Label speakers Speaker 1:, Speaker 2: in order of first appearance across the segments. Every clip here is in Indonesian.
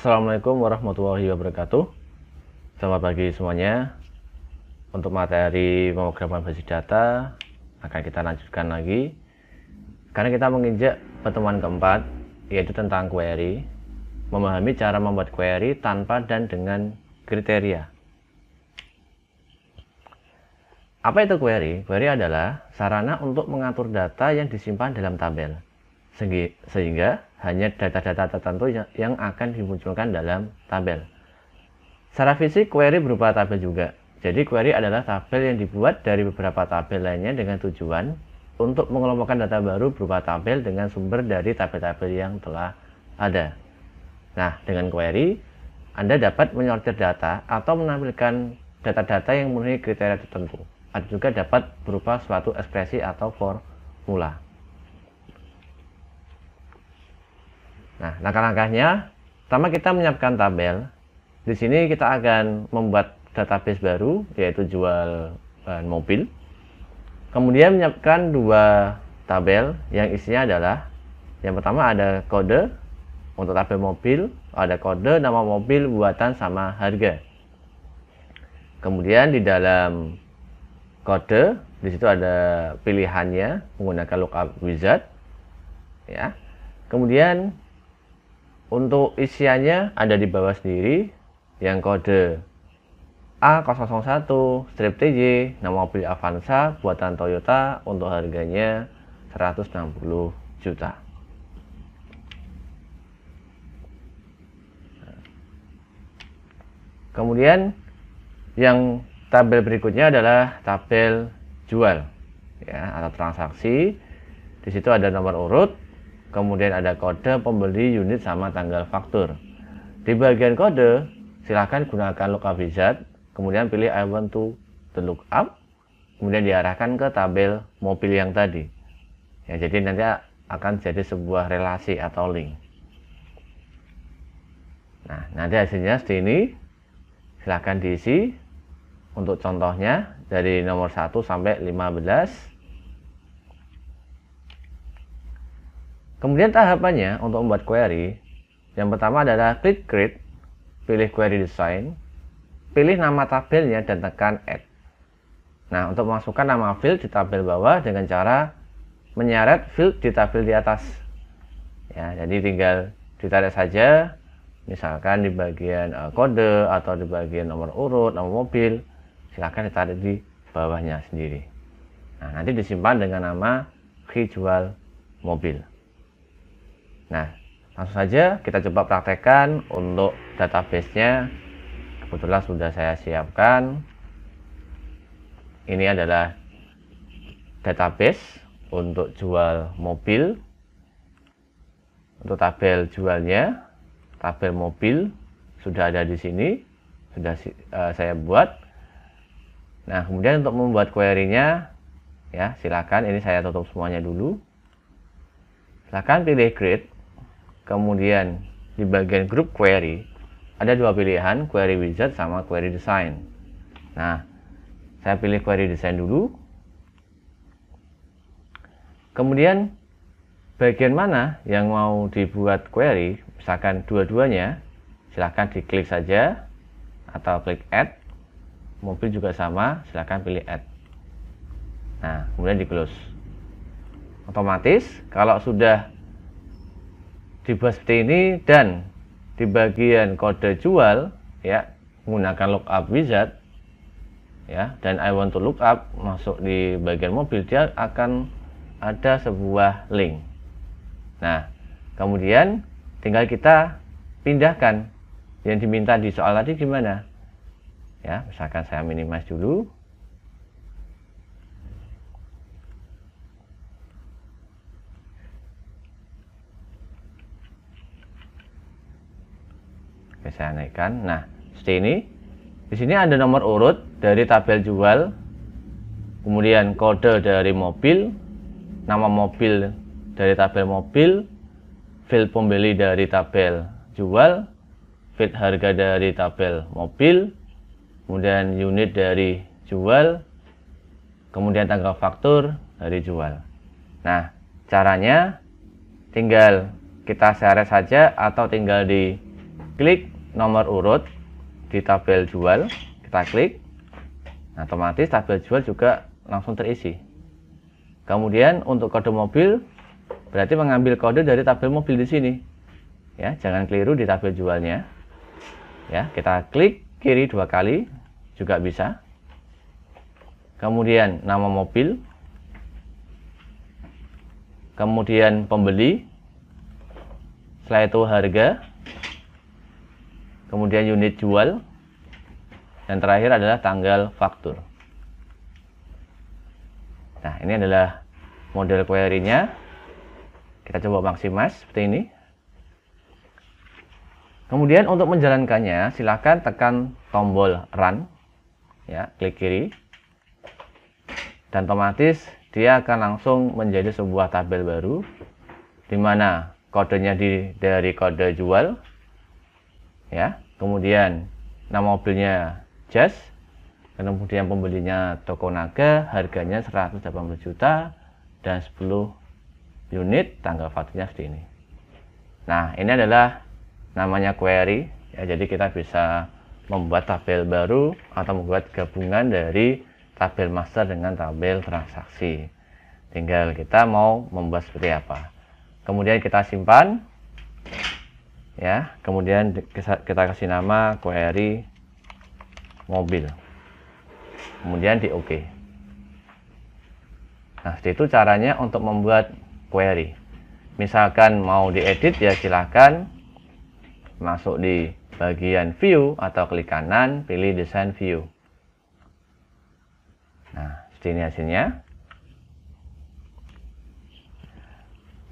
Speaker 1: Assalamualaikum warahmatullahi wabarakatuh. Selamat pagi semuanya. Untuk materi pemrograman basis data akan kita lanjutkan lagi karena kita menginjak pertemuan keempat yaitu tentang query, memahami cara membuat query tanpa dan dengan kriteria. Apa itu query? Query adalah sarana untuk mengatur data yang disimpan dalam tabel. Sehingga, hanya data-data tertentu ya, yang akan dimunculkan dalam tabel. Secara fisik, query berupa tabel juga. Jadi, query adalah tabel yang dibuat dari beberapa tabel lainnya dengan tujuan untuk mengelompokkan data baru berupa tabel dengan sumber dari tabel-tabel yang telah ada. Nah, dengan query, Anda dapat menyortir data atau menampilkan data-data yang memenuhi kriteria tertentu. Ada juga dapat berupa suatu ekspresi atau formula. Nah, langkah-langkahnya, pertama kita menyiapkan tabel. Di sini kita akan membuat database baru, yaitu jual bahan eh, mobil. Kemudian menyiapkan dua tabel yang isinya adalah, yang pertama ada kode untuk tabel mobil, ada kode nama mobil buatan sama harga. Kemudian di dalam kode, di situ ada pilihannya menggunakan lookup wizard. Ya. Kemudian untuk isiannya ada di bawah sendiri yang kode A001 strip TJ nama mobil Avanza buatan Toyota untuk harganya 160 juta. Kemudian yang tabel berikutnya adalah tabel jual ya atau transaksi. Di situ ada nomor urut, kemudian ada kode pembeli unit sama tanggal faktur. Di bagian kode, silahkan gunakan lookup wizard, kemudian pilih I want to the up, kemudian diarahkan ke tabel mobil yang tadi. Ya, jadi nanti akan jadi sebuah relasi atau link. Nah, nanti hasilnya seperti ini. Silahkan diisi untuk contohnya dari nomor 1 sampai 15. Kemudian tahapannya untuk membuat query, yang pertama adalah klik create, pilih query design, pilih nama tabelnya dan tekan add. Nah, untuk memasukkan nama field di tabel bawah dengan cara menyeret field di tabel di atas. Ya, jadi tinggal ditarik saja, misalkan di bagian eh, kode atau di bagian nomor urut, nomor mobil, silahkan ditarik di bawahnya sendiri. Nah, nanti disimpan dengan nama visual mobil. Nah, langsung saja kita coba praktekkan untuk databasenya. Kebetulan sudah saya siapkan. Ini adalah database untuk jual mobil. Untuk tabel jualnya, tabel mobil sudah ada di sini, sudah uh, saya buat. Nah, kemudian untuk membuat query-nya ya, silakan ini saya tutup semuanya dulu. Silakan pilih create. Kemudian di bagian grup query ada dua pilihan, query wizard sama query design. Nah, saya pilih query design dulu. Kemudian bagian mana yang mau dibuat query, misalkan dua-duanya, silahkan diklik saja atau klik add. Mobil juga sama, silahkan pilih add. Nah, kemudian di close. Otomatis kalau sudah di seperti ini dan di bagian kode jual ya menggunakan lookup wizard ya dan I want to look up masuk di bagian mobil dia akan ada sebuah link nah kemudian tinggal kita pindahkan yang diminta di soal tadi gimana ya misalkan saya minimize dulu Oke, saya naikkan. Nah, seperti ini. Di sini ada nomor urut dari tabel jual, kemudian kode dari mobil, nama mobil dari tabel mobil, field pembeli dari tabel jual, field harga dari tabel mobil, kemudian unit dari jual, kemudian tanggal faktur dari jual. Nah, caranya tinggal kita share saja atau tinggal di klik nomor urut di tabel jual kita klik nah, otomatis tabel jual juga langsung terisi kemudian untuk kode mobil berarti mengambil kode dari tabel mobil di sini ya jangan keliru di tabel jualnya ya kita klik kiri dua kali juga bisa kemudian nama mobil kemudian pembeli setelah itu harga kemudian unit jual, dan terakhir adalah tanggal faktur. Nah, ini adalah model query-nya. Kita coba maksimas seperti ini. Kemudian untuk menjalankannya, silakan tekan tombol run, ya, klik kiri, dan otomatis dia akan langsung menjadi sebuah tabel baru, di mana kodenya di, dari kode jual ya kemudian nama mobilnya Jazz kemudian pembelinya toko naga harganya 180 juta dan 10 unit tanggal fakturnya seperti ini nah ini adalah namanya query ya jadi kita bisa membuat tabel baru atau membuat gabungan dari tabel master dengan tabel transaksi tinggal kita mau membuat seperti apa kemudian kita simpan ya kemudian kita kasih nama query mobil kemudian di OK nah itu caranya untuk membuat query misalkan mau diedit ya silahkan masuk di bagian view atau klik kanan pilih design view nah ini hasilnya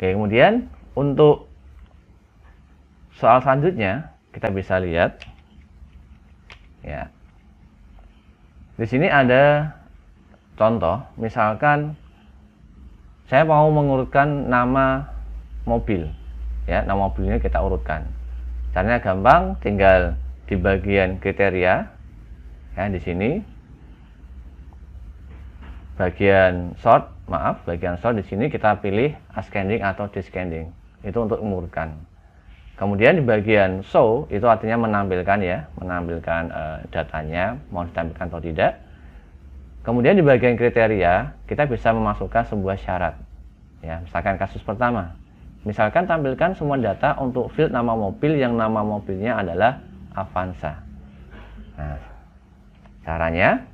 Speaker 1: oke kemudian untuk soal selanjutnya kita bisa lihat ya di sini ada contoh misalkan saya mau mengurutkan nama mobil ya nama mobilnya kita urutkan caranya gampang tinggal di bagian kriteria ya di sini bagian sort maaf bagian sort di sini kita pilih ascending atau descending itu untuk mengurutkan Kemudian di bagian show itu artinya menampilkan ya, menampilkan uh, datanya mau ditampilkan atau tidak. Kemudian di bagian kriteria kita bisa memasukkan sebuah syarat. Ya, misalkan kasus pertama. Misalkan tampilkan semua data untuk field nama mobil yang nama mobilnya adalah Avanza. Nah, caranya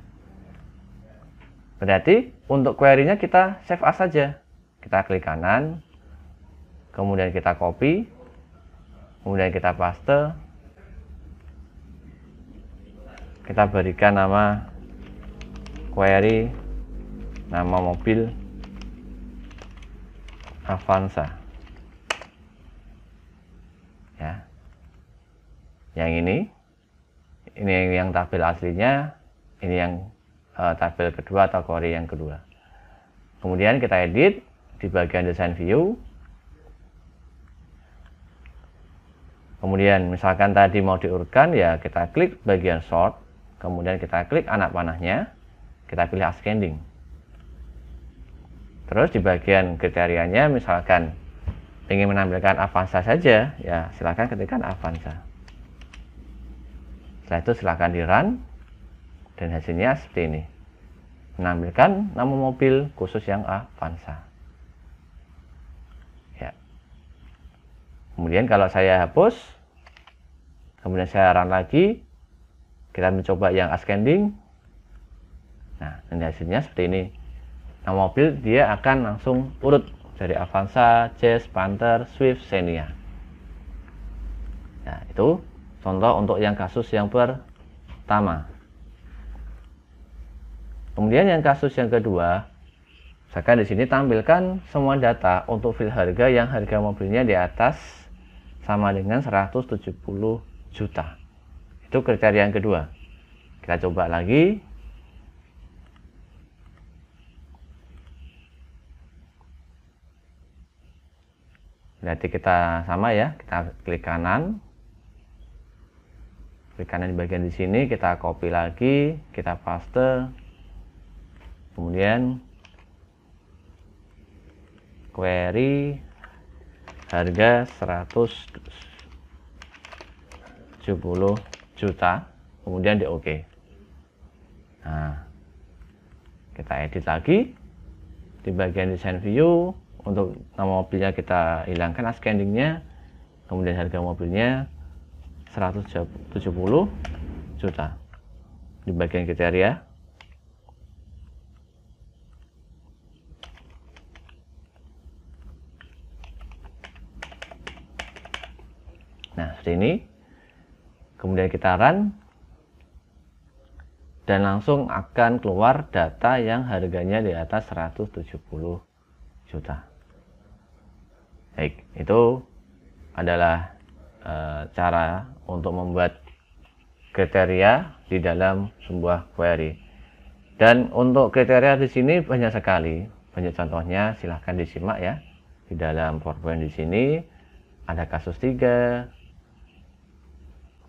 Speaker 1: berarti untuk query-nya kita save as saja. Kita klik kanan, kemudian kita copy, kemudian kita paste kita berikan nama query nama mobil Avanza ya yang ini ini yang tabel aslinya ini yang uh, tabel kedua atau query yang kedua kemudian kita edit di bagian design view Kemudian misalkan tadi mau diurutkan ya kita klik bagian sort, kemudian kita klik anak panahnya, kita pilih ascending. Terus di bagian kriterianya misalkan ingin menampilkan Avanza saja, ya silakan ketikkan Avanza. Setelah itu silakan di run dan hasilnya seperti ini. Menampilkan nama mobil khusus yang Avanza. Ya. Kemudian kalau saya hapus, kemudian saya run lagi kita mencoba yang ascending nah ini hasilnya seperti ini nah mobil dia akan langsung urut dari Avanza, Jazz, Panther, Swift, Xenia nah itu contoh untuk yang kasus yang pertama kemudian yang kasus yang kedua misalkan di sini tampilkan semua data untuk fil harga yang harga mobilnya di atas sama dengan 170 juta. Itu kriteria yang kedua. Kita coba lagi. Berarti kita sama ya, kita klik kanan. Klik kanan di bagian di sini, kita copy lagi, kita paste. Kemudian query harga 100 juta kemudian di OK nah kita edit lagi di bagian design view untuk nama mobilnya kita hilangkan scanningnya, kemudian harga mobilnya 170 juta di bagian kriteria nah seperti ini kemudian kita run dan langsung akan keluar data yang harganya di atas 170 juta baik itu adalah e, cara untuk membuat kriteria di dalam sebuah query dan untuk kriteria di sini banyak sekali banyak contohnya silahkan disimak ya di dalam PowerPoint di sini ada kasus 3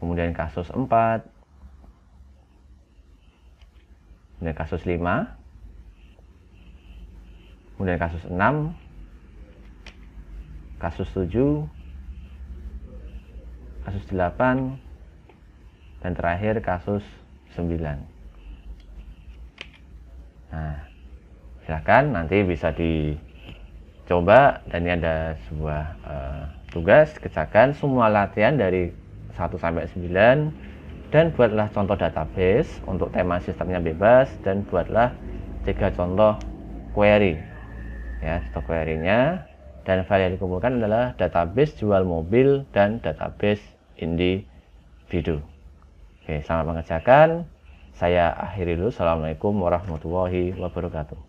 Speaker 1: kemudian kasus 4, kemudian kasus 5, kemudian kasus 6, kasus 7, kasus 8, dan terakhir kasus 9. Nah, silahkan nanti bisa dicoba dan ini ada sebuah uh, tugas kerjakan semua latihan dari 1 sampai 9 dan buatlah contoh database untuk tema sistemnya bebas dan buatlah tiga contoh query ya contoh querynya dan file yang dikumpulkan adalah database jual mobil dan database individu. Oke, selamat mengerjakan. Saya akhiri dulu. Assalamualaikum warahmatullahi wabarakatuh.